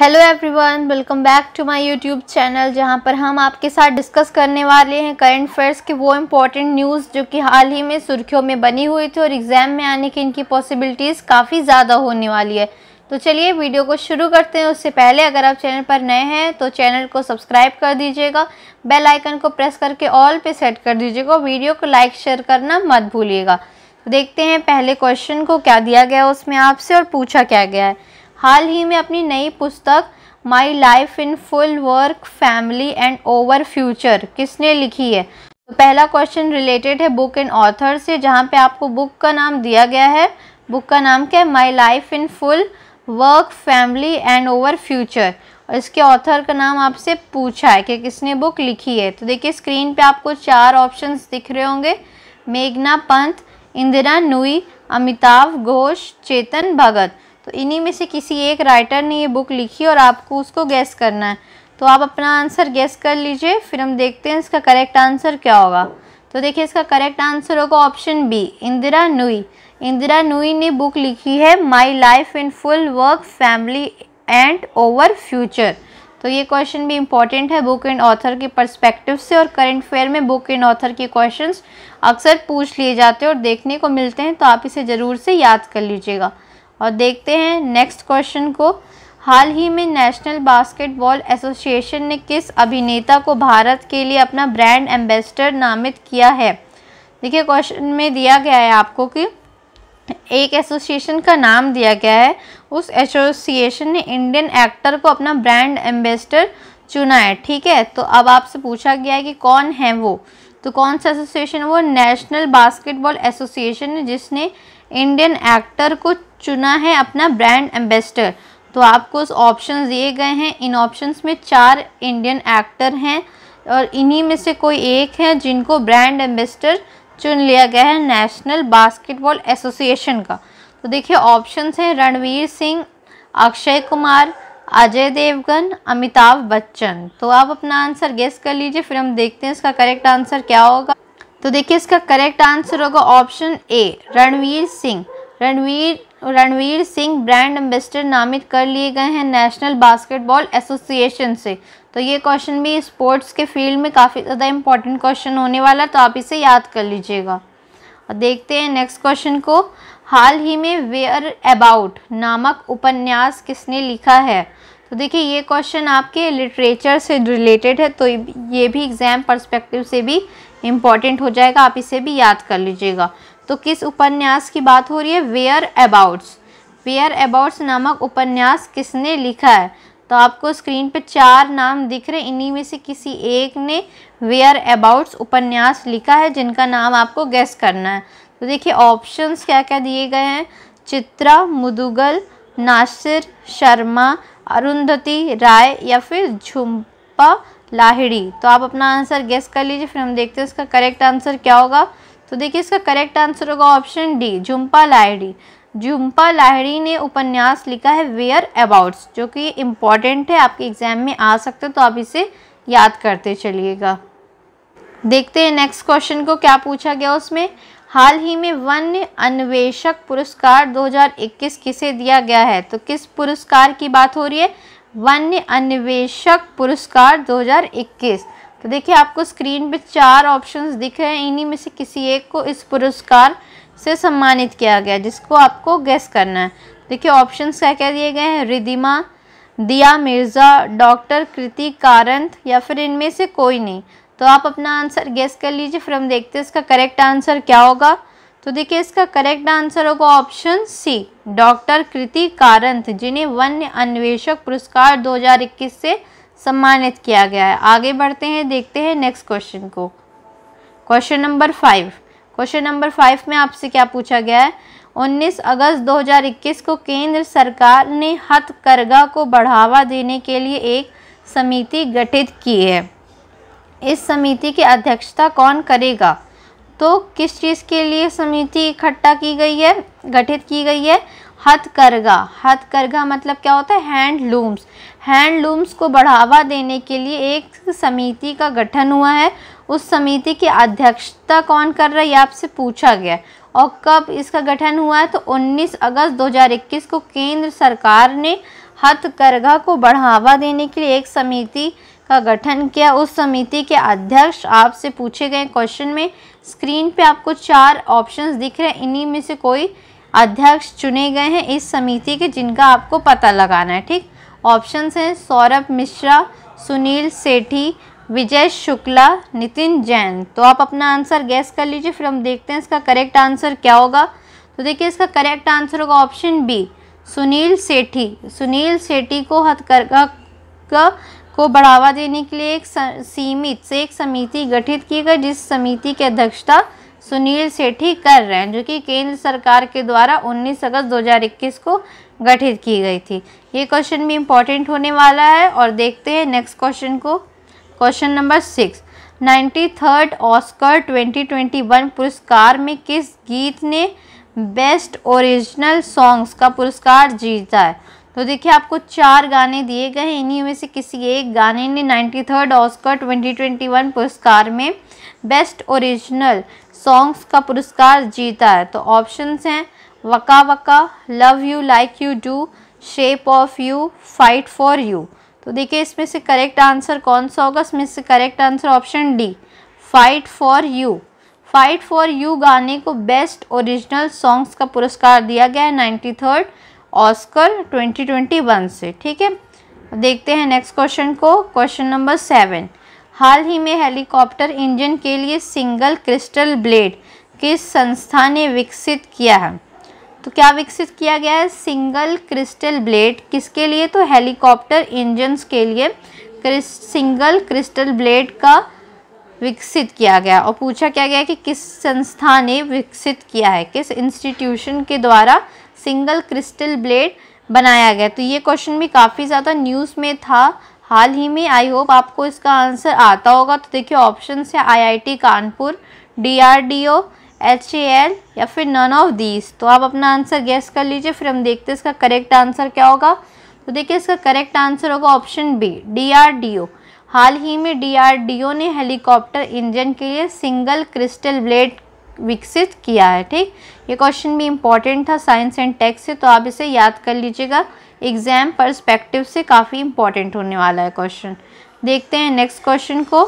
hello everyone welcome back to my YouTube channel जहां पर हम आपके साथ डिस्कस करने वाले हैं करंट अफेयर्स के वो इम्पॉर्टेंट न्यूज़ जो कि हाल ही में सुर्खियों में बनी हुई थी और एग्ज़ाम में आने की इनकी पॉसिबिलिटीज़ काफ़ी ज़्यादा होने वाली है तो चलिए वीडियो को शुरू करते हैं उससे पहले अगर आप चैनल पर नए हैं तो चैनल को सब्सक्राइब कर दीजिएगा बेल आइकन को प्रेस करके ऑल पे सेट कर दीजिएगा वीडियो को लाइक शेयर करना मत भूलिएगा तो देखते हैं पहले क्वेश्चन को क्या दिया गया उसमें आपसे और पूछा क्या गया है हाल ही में अपनी नई पुस्तक my life in full work family and over future किसने लिखी है तो पहला क्वेश्चन रिलेटेड है बुक एंड ऑथर से जहाँ पे आपको बुक का नाम दिया गया है बुक का नाम क्या है my life in full work family and over future और इसके ऑथर का नाम आपसे पूछा है कि किसने बुक लिखी है तो देखिए स्क्रीन पे आपको चार ऑप्शंस दिख रहे होंगे मेघना पंत इंदिरा नुई अमिताभ घोष चेतन भगत तो इन्हीं में से किसी एक राइटर ने ये बुक लिखी और आपको उसको गैस करना है तो आप अपना आंसर गैस कर लीजिए फिर हम देखते हैं इसका करेक्ट आंसर क्या होगा तो देखिए इसका करेक्ट आंसर होगा ऑप्शन बी इंदिरा नुई इंदिरा नुई ने बुक लिखी है my life in full work family and over future तो ये क्वेश्चन भी इम्पॉर्टेंट है बुक एंड ऑथर के पर्सपेक्टिव से और करंट फेयर में बुक एंड ऑथर के क्वेश्चंस अक्सर पूछ लिए जाते हैं और देखने को मिलते हैं तो आप इसे ज़रूर से याद कर लीजिएगा और देखते हैं नेक्स्ट क्वेश्चन को हाल ही में नेशनल बास्केटबॉल एसोसिएशन ने किस अभिनेता को भारत के लिए अपना ब्रांड एम्बेसडर नामित किया है देखिए क्वेश्चन में दिया गया है आपको कि एक एसोसिएशन का नाम दिया गया है उस एसोसिएशन ने इंडियन एक्टर को अपना ब्रांड एम्बेसडर चुना है ठीक है तो अब आपसे पूछा गया है कि कौन है वो तो कौन सा एसोसिएशन वो नेशनल बास्केटबॉल एसोसिएशन जिसने इंडियन एक्टर को चुना है अपना ब्रांड एम्बेसडर तो आपको ऑप्शन दिए गए हैं इन ऑप्शन में चार इंडियन एक्टर हैं और इन्हीं में से कोई एक है जिनको ब्रांड एम्बेसडर चुन लिया गया है नेशनल बास्केटबॉल एसोसिएशन का तो देखिए ऑप्शंस हैं रणवीर सिंह अक्षय कुमार अजय देवगन अमिताभ बच्चन तो आप अपना आंसर गेस कर लीजिए फिर हम देखते हैं इसका करेक्ट आंसर क्या होगा तो देखिए इसका करेक्ट आंसर होगा option A Ranveer Singh Ranveer Ranveer Singh brand ambassador नामित कर लिए गए हैं नेशनल बास्केटबॉल एसोसिएशन से तो ये क्वेश्चन भी स्पोर्ट्स के फील्ड में काफ़ी ज़्यादा इंपॉर्टेंट क्वेश्चन होने वाला तो आप इसे याद कर लीजिएगा और देखते हैं नेक्स्ट क्वेश्चन को हाल ही में वेयर अबाउट नामक उपन्यास किसने लिखा है तो देखिए ये क्वेश्चन आपके लिटरेचर से रिलेटेड है तो ये भी एग्ज़ाम पर्सपेक्टिव से भी इम्पॉर्टेंट हो जाएगा आप इसे भी याद कर लीजिएगा तो किस उपन्यास की बात हो रही है वेयर अबाउट्स वेयर अबाउट्स नामक उपन्यास किसने लिखा है तो आपको स्क्रीन पे चार नाम दिख रहे इन्हीं में से किसी एक ने वेयर अबाउट्स उपन्यास लिखा है जिनका नाम आपको गैस करना है तो देखिए ऑप्शंस क्या क्या दिए गए हैं चित्रा मुदुगल नासिर शर्मा अरुंधति राय या फिर झुम्पा लाहिड़ी तो आप अपना आंसर गेस कर लीजिए फिर हम देखते हैं इसका करेक्ट आंसर क्या होगा तो देखिए इसका करेक्ट आंसर होगा ऑप्शन डी झुम्पा लाहिड़ी झुम्पा लाहिड़ी ने उपन्यास लिखा है वेयर अबाउट्स जो कि इम्पॉर्टेंट है आपके एग्जाम में आ सकते तो आप इसे याद करते चलिएगा देखते हैं नेक्स्ट क्वेश्चन को क्या पूछा गया उसमें हाल ही में वन्य अन्वेषक पुरस्कार 2021 किसे दिया गया है तो किस पुरस्कार की बात हो रही है वन्य अन्वेषक पुरस्कार 2021 तो देखिए आपको स्क्रीन पे चार ऑप्शंस दिख रहे हैं इन्हीं में से किसी एक को इस पुरस्कार से सम्मानित किया गया जिसको आपको गेस करना है देखिए ऑप्शंस क्या क्या दिए गए हैं रिदिमा दिया मिर्ज़ा डॉक्टर कृति कारंत या फिर इनमें से कोई नहीं तो आप अपना आंसर गेस कर लीजिए फिर हम देखते हैं इसका करेक्ट आंसर क्या होगा तो देखिए इसका करेक्ट आंसर होगा option C doctor Krithi Karanth जिन्हें वन्य अन्वेषक पुरस्कार 2021 से सम्मानित किया गया है आगे बढ़ते हैं देखते हैं नेक्स्ट क्वेश्चन को question number five question number five में आपसे क्या पूछा गया है 19 अगस्त 2021 को केंद्र सरकार ने हथकरघा को बढ़ावा देने के लिए एक समिति गठित की है इस समिति की अध्यक्षता कौन करेगा तो किस चीज़ के लिए समिति इकट्ठा की गई है गठित की गई है हथकरघा हथकरघा मतलब क्या होता है हैंडलूम्स हैंडलूम्स को बढ़ावा देने के लिए एक समिति का गठन हुआ है उस समिति की अध्यक्षता कौन कर रहा है ये आपसे पूछा गया और कब इसका गठन हुआ है तो 19 अगस्त 2021 को केंद्र सरकार ने हथकरघा को बढ़ावा देने के लिए एक समिति का गठन किया उस समिति के अध्यक्ष आपसे पूछे गए क्वेश्चन में स्क्रीन पे आपको चार ऑप्शंस दिख रहे हैं इन्हीं में से कोई अध्यक्ष चुने गए हैं इस समिति के जिनका आपको पता लगाना है ठीक ऑप्शंस हैं सौरभ मिश्रा सुनील सेठी विजय शुक्ला नितिन जैन तो आप अपना आंसर गैस कर लीजिए फिर हम देखते हैं इसका करेक्ट आंसर क्या होगा तो देखिए इसका करेक्ट आंसर होगा ऑप्शन बी सुनील सेठी सुनील सेठी को हथकरघा का को बढ़ावा देने के लिए एक सीमित से एक समिति गठित की गई जिस समिति की अध्यक्षता सुनील सेठी कर रहे हैं जो कि केंद्र सरकार के द्वारा 19 अगस्त 2021 को गठित की गई थी ये क्वेश्चन भी इम्पोर्टेंट होने वाला है और देखते हैं नेक्स्ट क्वेश्चन को question number six ninety third Oscar 2021 पुरस्कार में किस गीत ने बेस्ट ओरिजिनल सॉन्ग्स का पुरस्कार जीता है तो देखिए आपको चार गाने दिए गए इन्हीं में से किसी एक गाने ने नाइन्टी थर्ड ऑस्कर वन पुरस्कार में बेस्ट ओरिजिनल सॉन्ग्स का पुरस्कार जीता है तो ऑप्शंस हैं waka waka love you like you do shape of you fight for you तो देखिए इसमें से करेक्ट आंसर कौन सा होगा इसमें से correct answer option D fight for you fight for you गाने को बेस्ट ओरिजिनल सॉन्ग्स का पुरस्कार दिया गया है नाइन्टी थर्ड ऑस्कर 2021 से ठीक है देखते हैं नेक्स्ट क्वेश्चन को क्वेश्चन नंबर सेवन हाल ही में हेलीकॉप्टर इंजन के लिए सिंगल क्रिस्टल ब्लेड किस संस्था ने विकसित किया है तो क्या विकसित किया गया है सिंगल क्रिस्टल ब्लेड किसके लिए तो हेलीकॉप्टर इंजन्स के लिए क्रिस, सिंगल क्रिस्टल ब्लेड का विकसित किया गया और पूछा क्या गया कि किस संस्था ने विकसित किया है किस इंस्टीट्यूशन के द्वारा सिंगल क्रिस्टल ब्लेड बनाया गया तो ये क्वेश्चन भी काफ़ी ज़्यादा न्यूज़ में था हाल ही में आई होप आपको इसका आंसर आता होगा तो देखिए ऑप्शन है IIT Kanpur DRDO H L या फिर नन ऑफ दीज तो आप अपना आंसर गेस कर लीजिए फिर हम देखते हैं इसका करेक्ट आंसर क्या होगा तो देखिए इसका करेक्ट आंसर होगा ऑप्शन बी डी हाल ही में डी ने हेलीकॉप्टर इंजन के लिए सिंगल क्रिस्टल ब्लेड विकसित किया है ठीक ये क्वेश्चन भी इम्पॉर्टेंट था साइंस एंड टेक्स से तो आप इसे याद कर लीजिएगा एग्जाम परस्पेक्टिव से काफ़ी इम्पॉर्टेंट होने वाला है क्वेश्चन देखते हैं नेक्स्ट क्वेश्चन को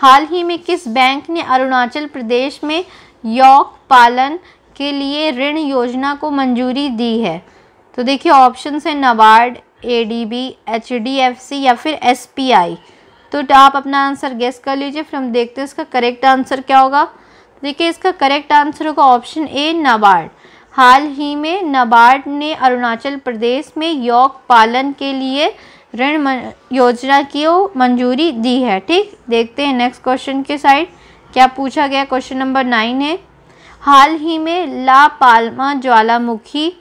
हाल ही में किस बैंक ने अरुणाचल प्रदेश में यौक पालन के लिए ऋण योजना को मंजूरी दी है तो देखिए ऑप्शन है नबार्ड एफ सी या फिर आई तो आप अपना आंसर गेस कर लीजिए फिर हम देखते हैं इसका करेक्ट आंसर क्या होगा देखिए इसका करेक्ट आंसर होगा ऑप्शन ए नाबार्ड हाल ही में नाबार्ड ने अरुणाचल प्रदेश में यौक पालन के लिए ऋण योजना की मंजूरी दी है ठीक देखते हैं नेक्स्ट क्वेश्चन के साइड क्या पूछा गया क्वेश्चन नंबर नाइन है हाल ही में ला पालमा ज्वालामुखी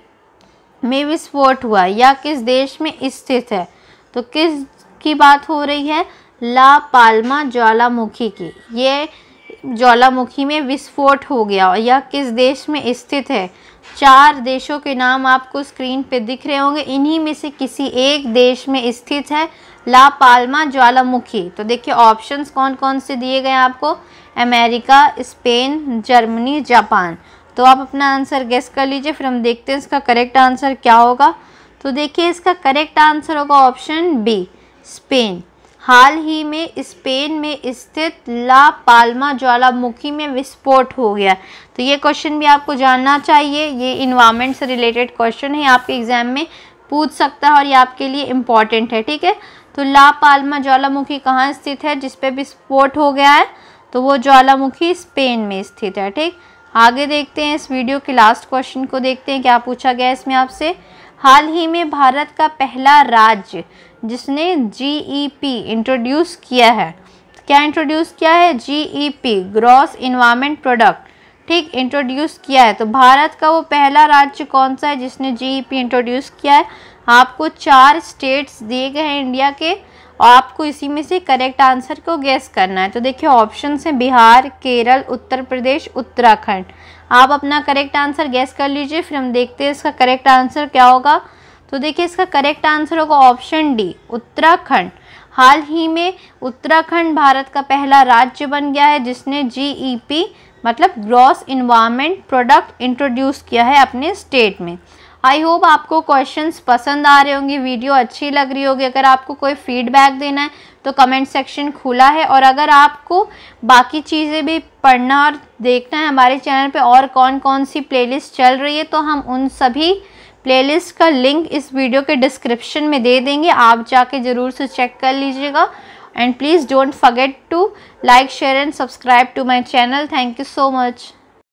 में विस्फोट हुआ या किस देश में स्थित है तो किस की बात हो रही है ला पालमा ज्वालामुखी की ये ज्वालामुखी में विस्फोट हो गया यह किस देश में स्थित है चार देशों के नाम आपको स्क्रीन पे दिख रहे होंगे इन्हीं में से किसी एक देश में स्थित है ला पाल्मा ज्वालामुखी तो देखिए ऑप्शंस कौन कौन से दिए गए आपको अमेरिका स्पेन जर्मनी जापान तो आप अपना आंसर गेस कर लीजिए फिर हम देखते हैं इसका करेक्ट आंसर क्या होगा तो देखिए इसका करेक्ट आंसर होगा ऑप्शन बी स्पेन हाल ही में स्पेन में स्थित ला पाल्मा ज्वालामुखी में विस्फोट हो गया तो ये क्वेश्चन भी आपको जानना चाहिए ये इन्वामेंट से रिलेटेड क्वेश्चन है आपके एग्ज़ाम में पूछ सकता है और ये आपके लिए इम्पॉर्टेंट है ठीक है तो ला पाल्मा ज्वालामुखी कहाँ स्थित है जिसपे विस्फोट हो गया है तो वो ज्वालामुखी स्पेन में स्थित है ठीक आगे देखते हैं इस वीडियो के लास्ट क्वेश्चन को देखते हैं क्या पूछा गया इसमें आपसे हाल ही में भारत का पहला राज्य जिसने पी इंट्रोड्यूस e किया है क्या इंट्रोड्यूस किया है पी ग्रॉस इन्वायरमेंट प्रोडक्ट ठीक इंट्रोड्यूस किया है तो भारत का वो पहला राज्य कौन सा है जिसने पी इंट्रोड्यूस e किया है आपको चार स्टेट्स दिए गए हैं इंडिया के और आपको इसी में से करेक्ट आंसर को गेस करना है तो देखिए ऑप्शन हैं बिहार केरल उत्तर प्रदेश उत्तराखंड आप अपना करेक्ट आंसर गैस कर लीजिए फिर हम देखते हैं इसका करेक्ट आंसर क्या होगा तो देखिए इसका करेक्ट आंसर होगा ऑप्शन डी उत्तराखंड हाल ही में उत्तराखंड भारत का पहला राज्य बन गया है जिसने जीईपी e मतलब ग्रॉस इन्वामेंट प्रोडक्ट इंट्रोड्यूस किया है अपने स्टेट में आई होप आपको क्वेश्चंस पसंद आ रहे होंगे वीडियो अच्छी लग रही होगी अगर आपको कोई फीडबैक देना है तो कमेंट सेक्शन खुला है और अगर आपको बाकी चीज़ें भी पढ़ना और देखना है हमारे चैनल पे और कौन कौन सी प्लेलिस्ट चल रही है तो हम उन सभी प्लेलिस्ट का लिंक इस वीडियो के डिस्क्रिप्शन में दे देंगे आप जाके ज़रूर से चेक कर लीजिएगा and please don't forget to like share and subscribe to my channel thank you so much